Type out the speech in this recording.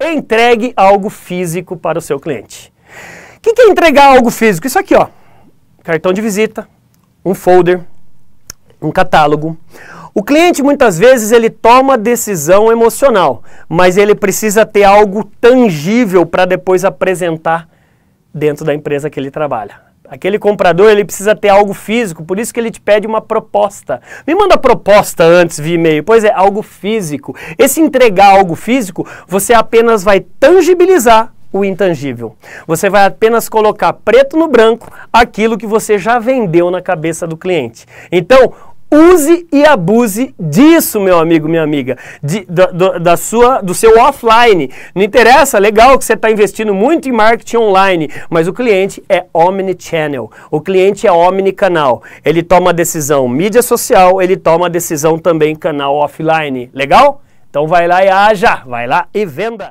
Entregue algo físico para o seu cliente. O que, que é entregar algo físico? Isso aqui, ó. Cartão de visita, um folder, um catálogo. O cliente muitas vezes ele toma decisão emocional, mas ele precisa ter algo tangível para depois apresentar dentro da empresa que ele trabalha. Aquele comprador, ele precisa ter algo físico, por isso que ele te pede uma proposta. Me manda proposta antes via e-mail. Pois é, algo físico. Esse entregar algo físico, você apenas vai tangibilizar o intangível. Você vai apenas colocar preto no branco aquilo que você já vendeu na cabeça do cliente. Então, Use e abuse disso, meu amigo, minha amiga, de, do, da sua, do seu offline. Não interessa, legal que você está investindo muito em marketing online, mas o cliente é omnichannel, o cliente é omnicanal. Ele toma decisão mídia social, ele toma decisão também canal offline. Legal? Então vai lá e haja, vai lá e venda.